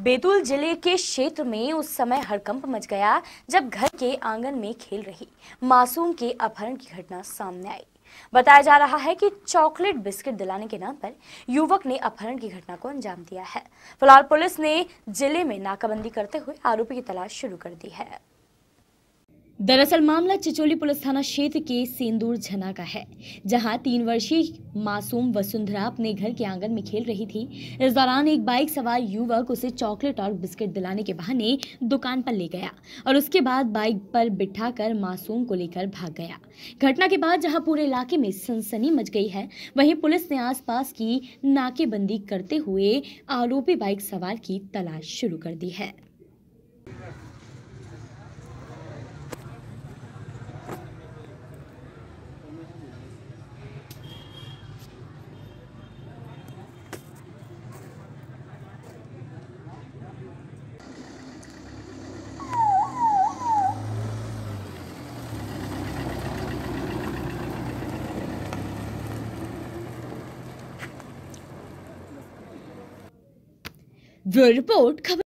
बैतूल जिले के क्षेत्र में उस समय हड़कंप मच गया जब घर के आंगन में खेल रही मासूम के अपहरण की घटना सामने आई बताया जा रहा है कि चॉकलेट बिस्किट दिलाने के नाम पर युवक ने अपहरण की घटना को अंजाम दिया है फिलहाल पुलिस ने जिले में नाकाबंदी करते हुए आरोपी की तलाश शुरू कर दी है दरअसल मामला चिचोली पुलिस थाना क्षेत्र के सेंदूर झना का है जहां तीन वर्षीय मासूम वसुंधरा अपने घर के आंगन में खेल रही थी इस दौरान एक बाइक सवार युवक उसे चॉकलेट और बिस्किट दिलाने के बहाने दुकान पर ले गया और उसके बाद बाइक पर बिठाकर मासूम को लेकर भाग गया घटना के बाद जहाँ पूरे इलाके में सनसनी मच गई है वहीं पुलिस ने आसपास की नाकेबंदी करते हुए आरोपी बाइक सवार की तलाश शुरू कर दी है ब्यूरो रिपोर्ट खबर